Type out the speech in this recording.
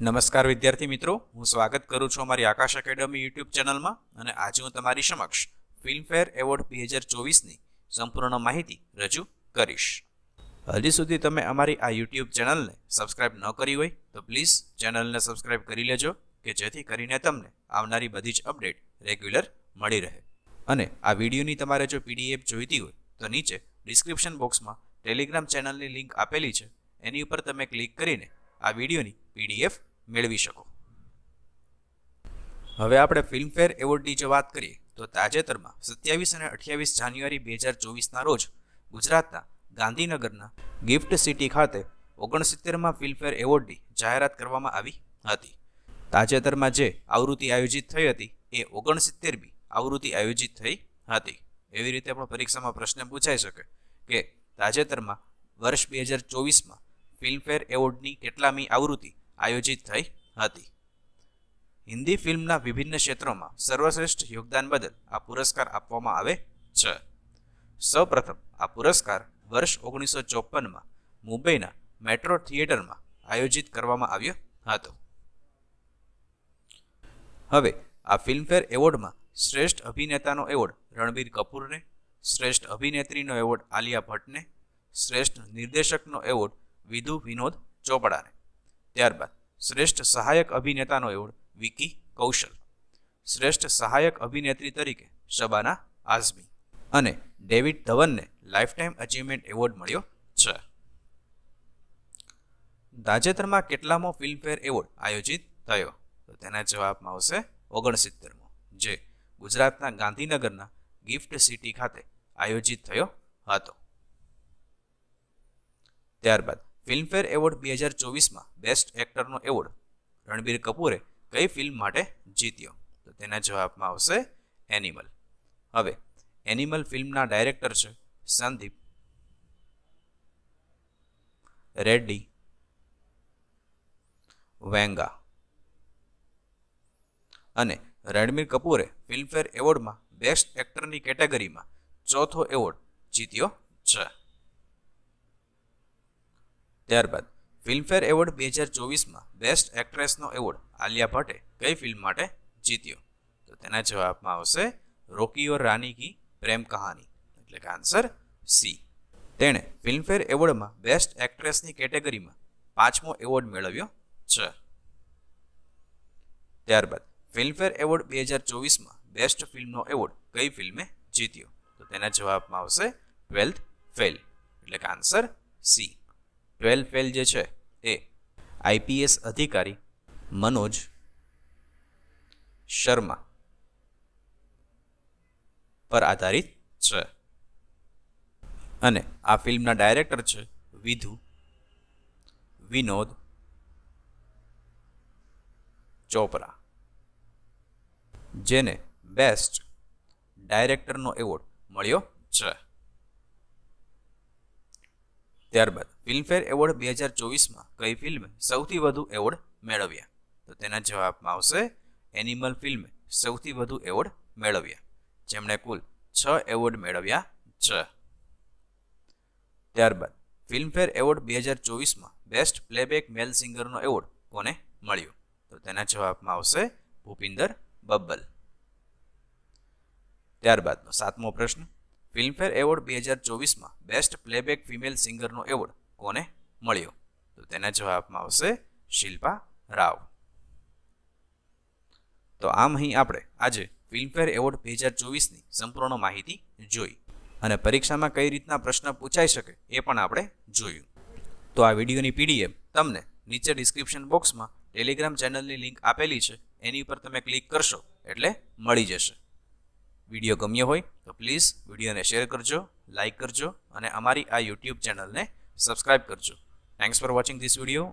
નમસ્કાર વિદ્યાર્થી મિત્રો હું સ્વાગત કરું છું અમારી આકાશ એકેડમી યુટ્યુબ ચેનલમાં અને આજે હું તમારી સમક્ષ ફિલ્મફેર એવોર્ડ બે હજાર ચોવીસની સંપૂર્ણ માહિતી રજૂ કરીશ હજી સુધી તમે અમારી આ યુટ્યુબ ચેનલને સબસ્ક્રાઇબ ન કરી હોય તો પ્લીઝ ચેનલને સબસ્ક્રાઈબ કરી લેજો કે જેથી કરીને તમને આવનારી બધી જ અપડેટ રેગ્યુલર મળી રહે અને આ વિડીયોની તમારે જો પીડીએફ જોઈતી હોય તો નીચે ડિસ્ક્રિપ્શન બોક્સમાં ટેલિગ્રામ ચેનલની લિંક આપેલી છે એની ઉપર તમે ક્લિક કરીને આ વિડીયોની પીડીએફ મેળવી શકો હવે આપણે ફિલ્મફેર એવોર્ડની જો વાત કરીએ તો તાજેતરમાં સત્યાવીસ અને અઠ્યાવીસ જાન્યુઆરી બે હજાર ચોવીસના રોજ ગુજરાતના ગાંધીનગરના ગિફ્ટ સિટી ખાતે ઓગણસિત્તેરમાં ફિલ્મફેર એવોર્ડની જાહેરાત કરવામાં આવી હતી તાજેતરમાં જે આવૃત્તિ આયોજિત થઈ હતી એ ઓગણસિત્તેરમી આવૃત્તિ આયોજિત થઈ હતી એવી રીતે પણ પરીક્ષામાં પ્રશ્ન પૂછાઈ શકે કે તાજેતરમાં વર્ષ બે હજાર ચોવીસમાં ફિલ્મફેર એવોર્ડની કેટલામી આવૃત્તિ આયોજિત થઈ હતી હિન્દી ફિલ્મના વિભિન્ન ક્ષેત્રોમાં સર્વશ્રેષ્ઠ યોગદાન બદલ આ પુરસ્કાર આપવામાં આવે છે સૌપ્રથમ આ પુરસ્કાર વર્ષ ઓગણીસો ચોપનમાં મુંબઈના મેટ્રો થિયેટરમાં આયોજિત કરવામાં આવ્યો હતો હવે આ ફિલ્મફેર એવોર્ડમાં શ્રેષ્ઠ અભિનેતાનો એવોર્ડ રણબીર કપૂરને શ્રેષ્ઠ અભિનેત્રીનો એવોર્ડ આલિયા ભટ્ટને શ્રેષ્ઠ નિર્દેશકનો એવોર્ડ વિધુ વિનોદ ચોપડાને ત્યારબાદ શ્રેષ્ઠ સહાયક અભિનેતાનો એવોર્ડ વિકી કૌશલ શ્રેષ્ઠ સહાયક અભિનેત્રી તરીકે શબાના આઝમી અને ડેવિડ ધવનને લાઇફટાઈમ અચીવમેન્ટ એવોર્ડ મળ્યો છે તાજેતરમાં કેટલામો ફિલ્મફેર એવોર્ડ આયોજિત થયો તો તેના જવાબમાં આવશે ઓગણસિત્તેરમો જે ગુજરાતના ગાંધીનગરના ગિફ્ટ સિટી ખાતે આયોજિત થયો હતો ત્યારબાદ ફિલ્મફેર એવોર્ડ બે હજાર ચોવીસમાં બેસ્ટ એક્ટરનો એવોર્ડ રણબીર કપૂરે કઈ ફિલ્મ માટે જીત્યો તો તેના જવાબમાં આવશે એનિમલ હવે એનિમલ ફિલ્મના ડાયરેક્ટર છે સંદીપ રેડ્ડી વેંગા અને રણબીર કપૂરે ફિલ્મફેર એવોર્ડમાં બેસ્ટ એક્ટરની કેટેગરીમાં ચોથો એવોર્ડ જીત્યો છે ત્યારબાદ ફિલ્મફેર એવોર્ડ બે હજાર ચોવીસમાં બેસ્ટ એક્ટ્રેસનો એવોર્ડ આલિયા ભટ્ટે કઈ ફિલ્મ માટે જીત્યો તો તેના જવાબમાં આવશે રોકી ઓર રાની કી પ્રેમ કહાની એટલે કે આન્સર સી તેણે ફિલ્મફેર એવોર્ડમાં બેસ્ટ એક્ટ્રેસની કેટેગરીમાં પાંચમો એવોર્ડ મેળવ્યો છે ત્યારબાદ ફિલ્મફેર એવોર્ડ બે હજાર ચોવીસમાં બેસ્ટ ફિલ્મનો એવોર્ડ કઈ ફિલ્મે જીત્યો તો તેના જવાબમાં આવશે ટ્વેલ્થ ફેલ એટલે કે આન્સર સી ટ્વેલ્થ ફેલ જે છે એ આઈપીએસ અધિકારી મનોજ શર્મા પર આધારિત છે અને આ ફિલ્મના ડાયરેક્ટર છે વિધુ વિનોદ ચોપરા જેને બેસ્ટ ડાયરેક્ટરનો એવોર્ડ મળ્યો છે ત્યારબાદ ફિલ્મફેર એવોર્ડ બે હજાર ચોવીસમાં કઈ ફિલ્મે સૌથી વધુ એવોર્ડ મેળવ્યા તો તેના જવાબમાં આવશે એનિમલ ફિલ્મે સૌથી વધુ એવોર્ડ મેળવ્યા જેમણે કુલ છ એવોર્ડ મેળવ્યા છ ત્યારબાદ ફિલ્મફેર એવોર્ડ બે હજાર ચોવીસમાં બેસ્ટ પ્લેબેક મેલ સિંગરનો એવોર્ડ કોને મળ્યો તો તેના જવાબમાં આવશે ભૂપિન્દર બબ્બલ ત્યારબાદનો સાતમો પ્રશ્ન ફિલ્મફેર એવોર્ડ બે હજાર ચોવીસમાં બેસ્ટ પ્લેબેક ફિમેલ સિંગરનો એવોર્ડ કોને મળ્યો તો તેના જવાબમાં આવશે શિલ્પા રાવ તો આમ અહીં આપણે આજે ફિલ્મફેર એવોર્ડ બે હજાર ચોવીસની સંપૂર્ણ માહિતી જોઈ અને પરીક્ષામાં કઈ રીતના પ્રશ્ન પૂછાઈ શકે એ પણ આપણે જોયું તો આ વિડીયોની પીડીએફ તમને નીચે ડિસ્ક્રિપ્શન બોક્સમાં ટેલિગ્રામ ચેનલની લિંક આપેલી છે એની ઉપર તમે ક્લિક કરશો એટલે મળી જશે વિડીયો ગમ્યો હોય તો પ્લીઝ વિડીયોને શેર કરજો લાઇક કરજો અને અમારી આ યુટ્યુબ ચેનલને સબસ્ક્રાઈબ કરજો thanks for watching this video